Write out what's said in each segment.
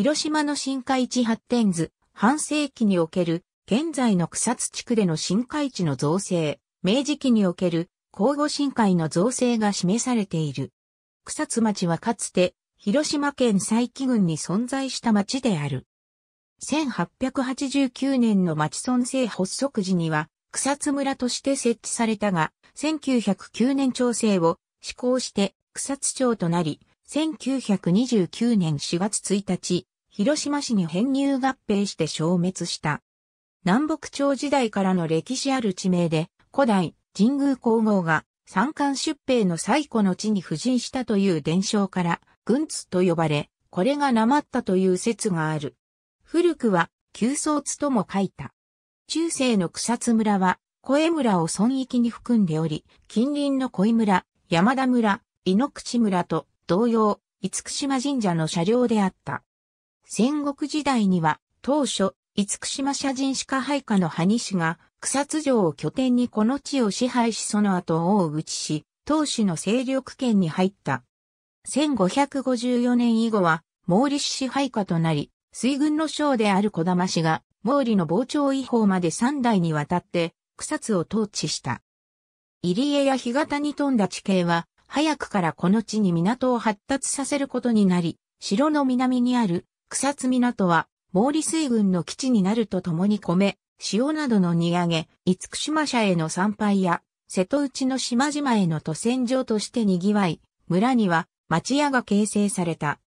広島の新海地発展図、半世紀における、現在の草津地区での新海地の造成、明治期における、交互新海の造成が示されている。草津町はかつて、広島県佐伯郡に存在した町である。1889年の町村制発足時には、草津村として設置されたが、1909年調整を施行して草津町となり、1929年4月1日、広島市に編入合併して消滅した。南北朝時代からの歴史ある地名で、古代、神宮皇后が三冠出兵の最古の地に布陣したという伝承から、軍津と呼ばれ、これがなまったという説がある。古くは、旧宗津とも書いた。中世の草津村は、小江村を村域に含んでおり、近隣の小井村、山田村、井の口村と同様、厳島神社の車両であった。戦国時代には、当初、厳島社人歯科配下の萩氏が、草津城を拠点にこの地を支配しその後大を打ちし、当主の勢力圏に入った。1554年以後は、毛利氏支配下となり、水軍の将である小玉氏が、毛利の傍聴以法まで3代にわたって、草津を統治した。入江や干潟に富んだ地形は、早くからこの地に港を発達させることになり、城の南にある草津港は、毛利水軍の基地になるとともに米、塩などの荷揚げ、五福島社への参拝や、瀬戸内の島々への渡船場として賑わい、村には町屋が形成された。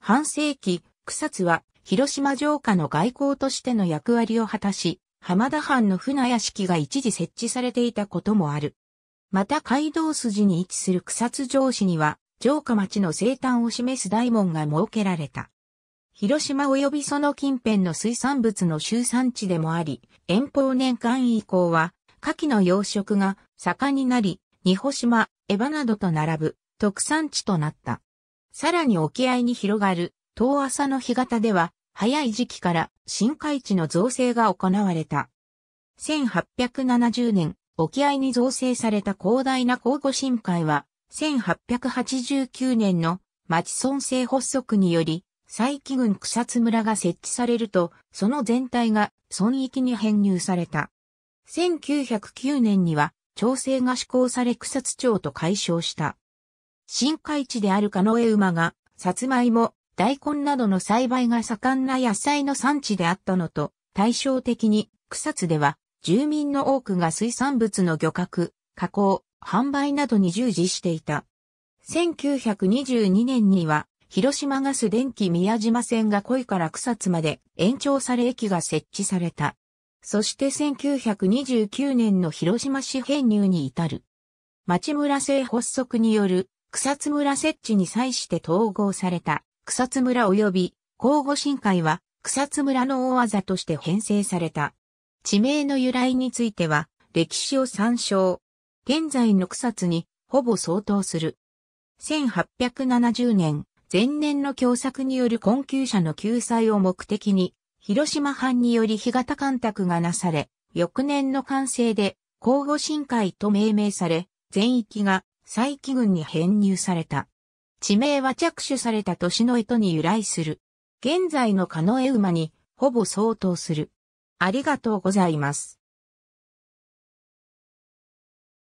半世紀、草津は広島城下の外交としての役割を果たし、浜田藩の船屋敷が一時設置されていたこともある。また街道筋に位置する草津城市には、城下町の生誕を示す大門が設けられた。広島及びその近辺の水産物の集産地でもあり、遠方年間以降は、牡蠣の養殖が盛んになり、二保島、エバなどと並ぶ特産地となった。さらに沖合に広がる遠浅の干潟では、早い時期から深海地の造成が行われた。1870年、沖合に造成された広大な交互深海は、1889年の町村政発足により、佐伯郡草津村が設置されると、その全体が村域に編入された。1909年には、調整が施行され草津町と解消した。深海地である狩野馬が、さつまいも、大根などの栽培が盛んな野菜の産地であったのと、対照的に草津では、住民の多くが水産物の漁獲、加工、販売などに従事していた。1922年には、広島ガス電気宮島線が恋から草津まで延長され駅が設置された。そして1929年の広島市編入に至る。町村制発足による草津村設置に際して統合された草津村及び交互深海は草津村の大技として編成された。地名の由来については歴史を参照。現在の草津にほぼ相当する。1870年、前年の共作による困窮者の救済を目的に、広島藩により干潟干拓がなされ、翌年の完成で、交互深海と命名され、全域が佐伯郡に編入された。地名は着手された年の江戸に由来する。現在の狩野江馬にほぼ相当する。ありがとうございます。